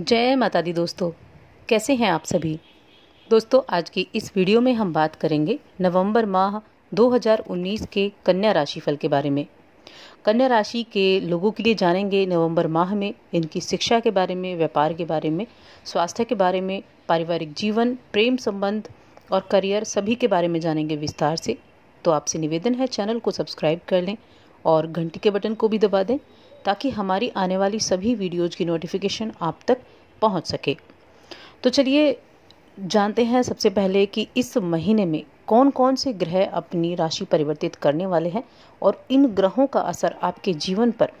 जय माता दी दोस्तों कैसे हैं आप सभी दोस्तों आज की इस वीडियो में हम बात करेंगे नवंबर माह 2019 के कन्या राशि फल के बारे में कन्या राशि के लोगों के लिए जानेंगे नवंबर माह में इनकी शिक्षा के बारे में व्यापार के बारे में स्वास्थ्य के बारे में पारिवारिक जीवन प्रेम संबंध और करियर सभी के बारे में जानेंगे विस्तार से तो आपसे निवेदन है चैनल को सब्सक्राइब कर लें और घंटी के बटन को भी दबा दें ताकि हमारी आने वाली सभी वीडियोज़ की नोटिफिकेशन आप तक पहुँच सके तो चलिए जानते हैं सबसे पहले कि इस महीने में कौन कौन से ग्रह अपनी राशि परिवर्तित करने वाले हैं और इन ग्रहों का असर आपके जीवन पर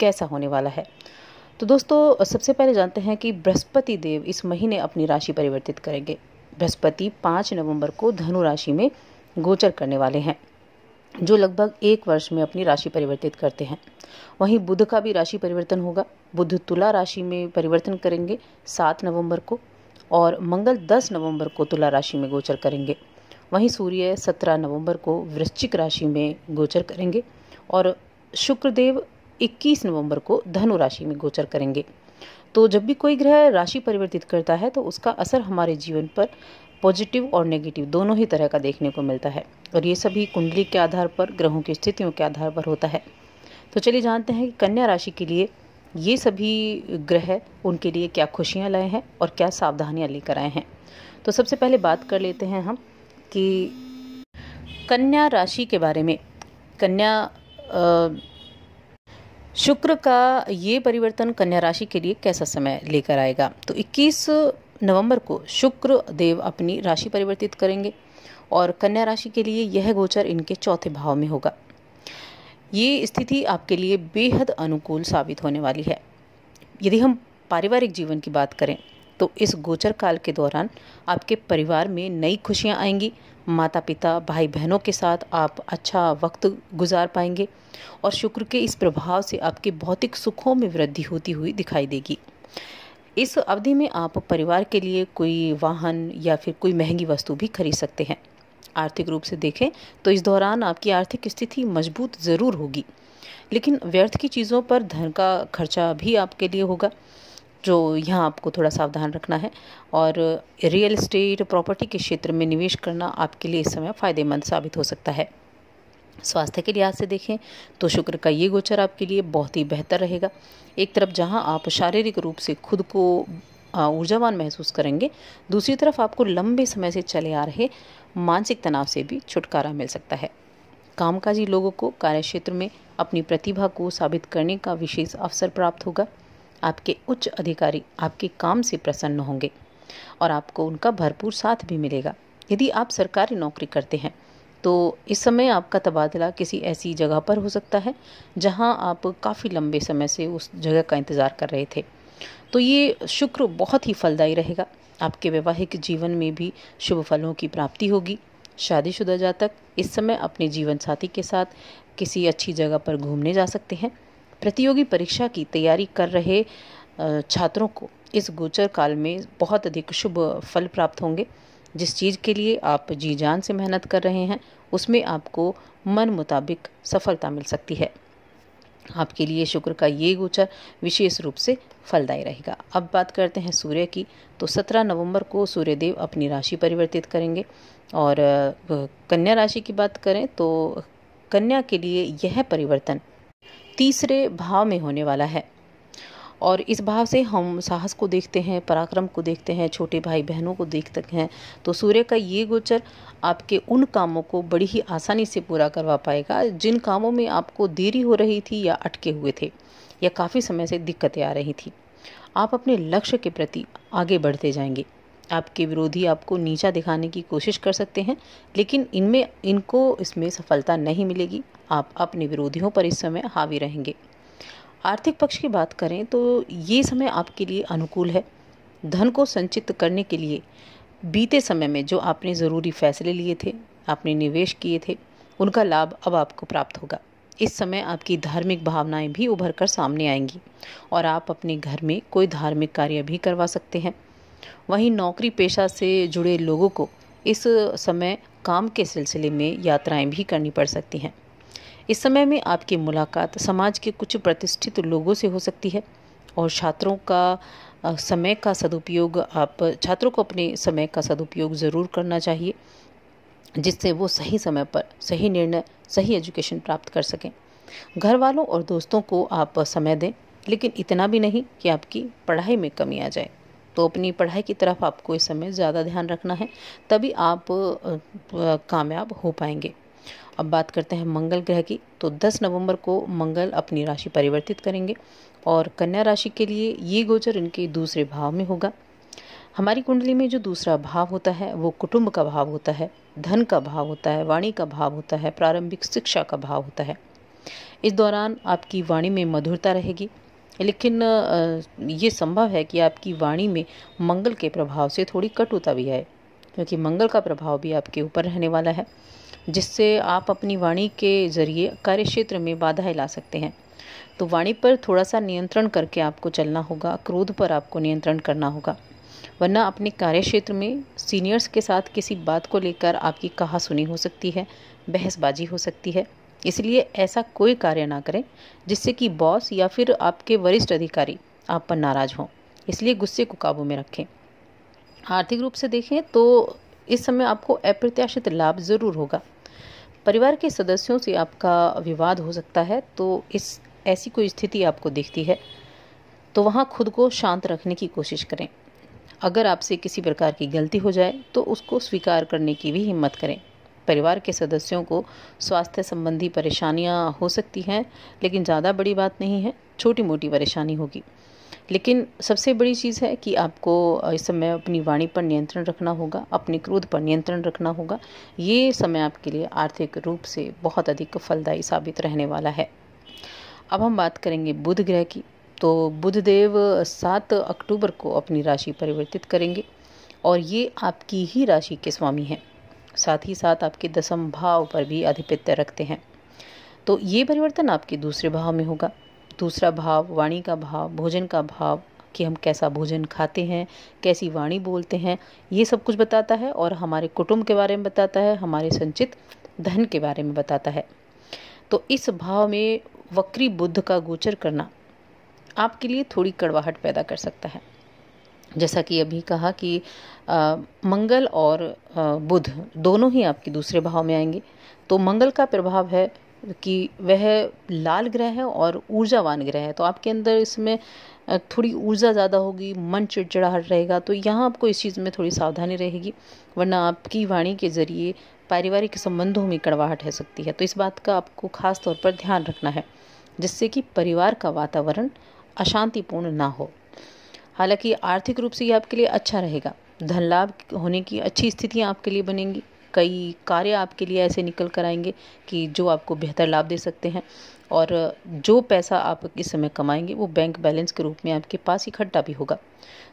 कैसा होने वाला है तो दोस्तों सबसे पहले जानते हैं कि बृहस्पति देव इस महीने अपनी राशि परिवर्तित करेंगे बृहस्पति पाँच नवंबर को धनु राशि में गोचर करने वाले हैं जो लगभग एक वर्ष में अपनी राशि परिवर्तित करते हैं वहीं बुध का भी राशि परिवर्तन होगा बुध तुला राशि में परिवर्तन करेंगे सात नवंबर को और मंगल दस नवंबर को तुला राशि में गोचर करेंगे वहीं सूर्य सत्रह नवंबर को वृश्चिक राशि में गोचर करेंगे और शुक्रदेव इक्कीस नवंबर को धनु राशि में गोचर करेंगे तो जब भी कोई ग्रह राशि परिवर्तित करता है तो उसका असर हमारे जीवन पर पॉजिटिव और नेगेटिव दोनों ही तरह का देखने को मिलता है और ये सभी कुंडली के आधार पर ग्रहों की स्थितियों के आधार पर होता है तो चलिए जानते हैं कि कन्या राशि के लिए ये सभी ग्रह उनके लिए क्या खुशियाँ लाए हैं और क्या सावधानियाँ लेकर आए हैं तो सबसे पहले बात कर लेते हैं हम कि कन्या राशि के बारे में कन्या शुक्र का ये परिवर्तन कन्या राशि के लिए कैसा समय लेकर आएगा तो 21 नवंबर को शुक्र देव अपनी राशि परिवर्तित करेंगे और कन्या राशि के लिए यह गोचर इनके चौथे भाव में होगा ये स्थिति आपके लिए बेहद अनुकूल साबित होने वाली है यदि हम पारिवारिक जीवन की बात करें तो इस गोचर काल के दौरान आपके परिवार में नई खुशियाँ आएंगी माता पिता भाई बहनों के साथ आप अच्छा वक्त गुजार पाएंगे और शुक्र के इस प्रभाव से आपके भौतिक सुखों में वृद्धि होती हुई दिखाई देगी इस अवधि में आप परिवार के लिए कोई वाहन या फिर कोई महंगी वस्तु भी खरीद सकते हैं आर्थिक रूप से देखें तो इस दौरान आपकी आर्थिक स्थिति मजबूत ज़रूर होगी लेकिन व्यर्थ की चीज़ों पर धन का खर्चा भी आपके लिए होगा जो यहाँ आपको थोड़ा सावधान रखना है और रियल इस्टेट प्रॉपर्टी के क्षेत्र में निवेश करना आपके लिए इस समय फ़ायदेमंद साबित हो सकता है स्वास्थ्य के लिहाज से देखें तो शुक्र का ये गोचर आपके लिए बहुत ही बेहतर रहेगा एक तरफ जहाँ आप शारीरिक रूप से खुद को ऊर्जावान महसूस करेंगे दूसरी तरफ आपको लंबे समय से चले आ रहे मानसिक तनाव से भी छुटकारा मिल सकता है कामकाजी लोगों को कार्यक्षेत्र में अपनी प्रतिभा को साबित करने का विशेष अवसर प्राप्त होगा आपके उच्च अधिकारी आपके काम से प्रसन्न होंगे और आपको उनका भरपूर साथ भी मिलेगा यदि आप सरकारी नौकरी करते हैं तो इस समय आपका तबादला किसी ऐसी जगह पर हो सकता है जहां आप काफ़ी लंबे समय से उस जगह का इंतज़ार कर रहे थे तो ये शुक्र बहुत ही फलदायी रहेगा आपके वैवाहिक जीवन में भी शुभ फलों की प्राप्ति होगी शादीशुदा जातक इस समय अपने जीवन साथी के साथ किसी अच्छी जगह पर घूमने जा सकते हैं प्रतियोगी परीक्षा की तैयारी कर रहे छात्रों को इस गोचर काल में बहुत अधिक शुभ फल प्राप्त होंगे जिस चीज़ के लिए आप जी जान से मेहनत कर रहे हैं उसमें आपको मन मुताबिक सफलता मिल सकती है आपके लिए शुक्र का ये गोचर विशेष रूप से फलदायी रहेगा अब बात करते हैं सूर्य की तो 17 नवंबर को सूर्य देव अपनी राशि परिवर्तित करेंगे और कन्या राशि की बात करें तो कन्या के लिए यह परिवर्तन तीसरे भाव में होने वाला है और इस भाव से हम साहस को देखते हैं पराक्रम को देखते हैं छोटे भाई बहनों को देखते हैं तो सूर्य का ये गोचर आपके उन कामों को बड़ी ही आसानी से पूरा करवा पाएगा जिन कामों में आपको देरी हो रही थी या अटके हुए थे या काफ़ी समय से दिक्कतें आ रही थी आप अपने लक्ष्य के प्रति आगे बढ़ते जाएंगे आपके विरोधी आपको नीचा दिखाने की कोशिश कर सकते हैं लेकिन इनमें इनको इसमें सफलता नहीं मिलेगी आप अपने विरोधियों पर इस समय हावी रहेंगे आर्थिक पक्ष की बात करें तो ये समय आपके लिए अनुकूल है धन को संचित करने के लिए बीते समय में जो आपने ज़रूरी फैसले लिए थे आपने निवेश किए थे उनका लाभ अब आपको प्राप्त होगा इस समय आपकी धार्मिक भावनाएं भी उभर कर सामने आएंगी और आप अपने घर में कोई धार्मिक कार्य भी करवा सकते हैं वहीं नौकरी पेशा से जुड़े लोगों को इस समय काम के सिलसिले में यात्राएं भी करनी पड़ सकती हैं इस समय में आपकी मुलाकात समाज के कुछ प्रतिष्ठित लोगों से हो सकती है और छात्रों का समय का सदुपयोग आप छात्रों को अपने समय का सदुपयोग ज़रूर करना चाहिए जिससे वो सही समय पर सही निर्णय सही एजुकेशन प्राप्त कर सकें घर वालों और दोस्तों को आप समय दें लेकिन इतना भी नहीं कि आपकी पढ़ाई में कमी आ जाए तो अपनी पढ़ाई की तरफ आपको इस समय ज़्यादा ध्यान रखना है तभी आप कामयाब हो पाएंगे अब बात करते हैं मंगल ग्रह की तो 10 नवंबर को मंगल अपनी राशि परिवर्तित करेंगे और कन्या राशि के लिए ये गोचर इनके दूसरे भाव में होगा हमारी कुंडली में जो दूसरा भाव होता है वो कुटुंब का भाव होता है धन का भाव होता है वाणी का भाव होता है प्रारंभिक शिक्षा का भाव होता है इस दौरान आपकी वाणी में मधुरता रहेगी लेकिन ये संभव है कि आपकी वाणी में मंगल के प्रभाव से थोड़ी कटुता भी आए क्योंकि मंगल का प्रभाव भी आपके ऊपर रहने वाला है जिससे आप अपनी वाणी के ज़रिए कार्य क्षेत्र में बाधाएं ला सकते हैं तो वाणी पर थोड़ा सा नियंत्रण करके आपको चलना होगा क्रोध पर आपको नियंत्रण करना होगा वरना अपने कार्य क्षेत्र में सीनियर्स के साथ किसी बात को लेकर आपकी कहा सुनी हो सकती है बहसबाजी हो सकती है इसलिए ऐसा कोई कार्य ना करें जिससे कि बॉस या फिर आपके वरिष्ठ अधिकारी आप पर नाराज़ हों इसलिए गुस्से को काबू में रखें आर्थिक रूप से देखें तो इस समय आपको अप्रत्याशित लाभ ज़रूर होगा परिवार के सदस्यों से आपका विवाद हो सकता है तो इस ऐसी कोई स्थिति आपको दिखती है तो वहाँ खुद को शांत रखने की कोशिश करें अगर आपसे किसी प्रकार की गलती हो जाए तो उसको स्वीकार करने की भी हिम्मत करें परिवार के सदस्यों को स्वास्थ्य संबंधी परेशानियाँ हो सकती हैं लेकिन ज़्यादा बड़ी बात नहीं है छोटी मोटी परेशानी होगी लेकिन सबसे बड़ी चीज़ है कि आपको इस समय अपनी वाणी पर नियंत्रण रखना होगा अपने क्रोध पर नियंत्रण रखना होगा ये समय आपके लिए आर्थिक रूप से बहुत अधिक फलदायी साबित रहने वाला है अब हम बात करेंगे बुध ग्रह की तो बुधदेव सात अक्टूबर को अपनी राशि परिवर्तित करेंगे और ये आपकी ही राशि के स्वामी हैं साथ ही साथ आपके दसम भाव पर भी आधिपत्य रखते हैं तो ये परिवर्तन आपके दूसरे भाव में होगा दूसरा भाव वाणी का भाव भोजन का भाव कि हम कैसा भोजन खाते हैं कैसी वाणी बोलते हैं ये सब कुछ बताता है और हमारे कुटुंब के बारे में बताता है हमारे संचित धन के बारे में बताता है तो इस भाव में वक्री बुद्ध का गोचर करना आपके लिए थोड़ी कड़वाहट पैदा कर सकता है जैसा कि अभी कहा कि आ, मंगल और आ, बुध दोनों ही आपके दूसरे भाव में आएंगे तो मंगल का प्रभाव है कि वह लाल ग्रह है और ऊर्जावान ग्रह है तो आपके अंदर इसमें थोड़ी ऊर्जा ज़्यादा होगी मन चिड़चिड़ाहट रहेगा तो यहाँ आपको इस चीज़ में थोड़ी सावधानी रहेगी वरना आपकी वाणी के ज़रिए पारिवारिक संबंधों में कड़वाहट रह सकती है तो इस बात का आपको खास तौर पर ध्यान रखना है जिससे कि परिवार का वातावरण अशांतिपूर्ण ना हो हालांकि आर्थिक रूप से ये आपके लिए अच्छा रहेगा धन लाभ होने की अच्छी स्थितियाँ आपके लिए बनेंगी कई कार्य आपके लिए ऐसे निकल कर आएंगे कि जो आपको बेहतर लाभ दे सकते हैं और जो पैसा आप इस समय कमाएंगे वो बैंक बैलेंस के रूप में आपके पास इकट्ठा भी होगा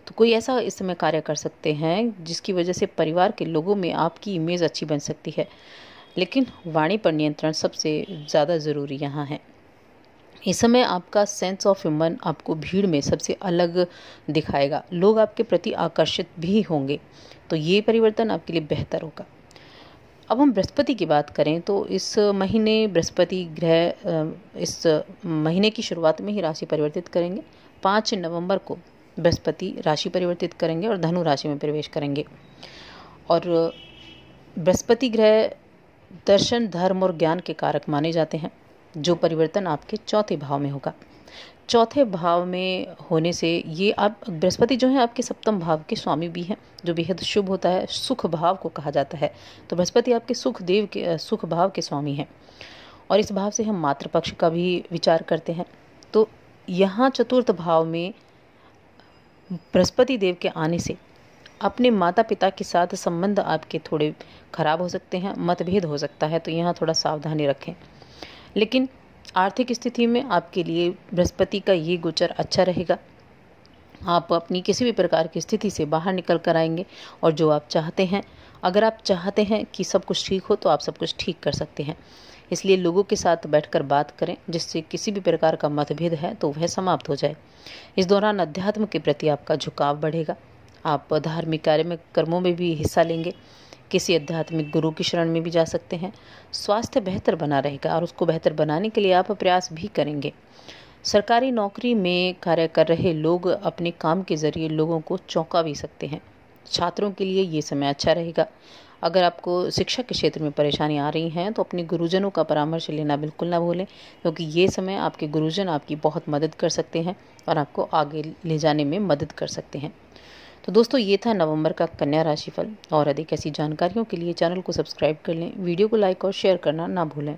तो कोई ऐसा इस समय कार्य कर सकते हैं जिसकी वजह से परिवार के लोगों में आपकी इमेज अच्छी बन सकती है लेकिन वाणी पर नियंत्रण सबसे ज़्यादा ज़रूरी यहाँ है इस समय आपका सेंस ऑफ ह्यूमन आपको भीड़ में सबसे अलग दिखाएगा लोग आपके प्रति आकर्षित भी होंगे तो ये परिवर्तन आपके लिए बेहतर होगा अब हम बृहस्पति की बात करें तो इस महीने बृहस्पति ग्रह इस महीने की शुरुआत में ही राशि परिवर्तित करेंगे पाँच नवंबर को बृहस्पति राशि परिवर्तित करेंगे और धनु राशि में प्रवेश करेंगे और बृहस्पति ग्रह दर्शन धर्म और ज्ञान के कारक माने जाते हैं जो परिवर्तन आपके चौथे भाव में होगा चौथे भाव में होने से ये आप बृहस्पति जो है आपके सप्तम भाव के स्वामी भी हैं जो बेहद शुभ होता है सुख भाव को कहा जाता है तो बृहस्पति आपके सुख देव के सुख भाव के स्वामी हैं और इस भाव से हम मातृपक्ष का भी विचार करते हैं तो यहाँ चतुर्थ भाव में बृहस्पति देव के आने से अपने माता पिता के साथ संबंध आपके थोड़े खराब हो सकते हैं मतभेद हो सकता है तो यहाँ थोड़ा सावधानी रखें लेकिन आर्थिक स्थिति में आपके लिए बृहस्पति का ये गोचर अच्छा रहेगा आप अपनी किसी भी प्रकार की स्थिति से बाहर निकल कर आएंगे और जो आप चाहते हैं अगर आप चाहते हैं कि सब कुछ ठीक हो तो आप सब कुछ ठीक कर सकते हैं इसलिए लोगों के साथ बैठकर बात करें जिससे किसी भी प्रकार का मतभेद है तो वह समाप्त हो जाए इस दौरान अध्यात्म के प्रति आपका झुकाव बढ़ेगा आप धार्मिक कार्य में कर्मों में भी हिस्सा लेंगे किसी आध्यात्मिक गुरु की शरण में भी जा सकते हैं स्वास्थ्य बेहतर बना रहेगा और उसको बेहतर बनाने के लिए आप प्रयास भी करेंगे सरकारी नौकरी में कार्य कर रहे लोग अपने काम के जरिए लोगों को चौंका भी सकते हैं छात्रों के लिए ये समय अच्छा रहेगा अगर आपको शिक्षा के क्षेत्र में परेशानी आ रही हैं तो अपने गुरुजनों का परामर्श लेना बिल्कुल ना भूलें क्योंकि ये समय आपके गुरुजन आपकी बहुत मदद कर सकते हैं और आपको आगे ले जाने में मदद कर सकते हैं तो दोस्तों ये था नवंबर का कन्या राशिफल और अधिक ऐसी जानकारियों के लिए चैनल को सब्सक्राइब कर लें वीडियो को लाइक और शेयर करना ना भूलें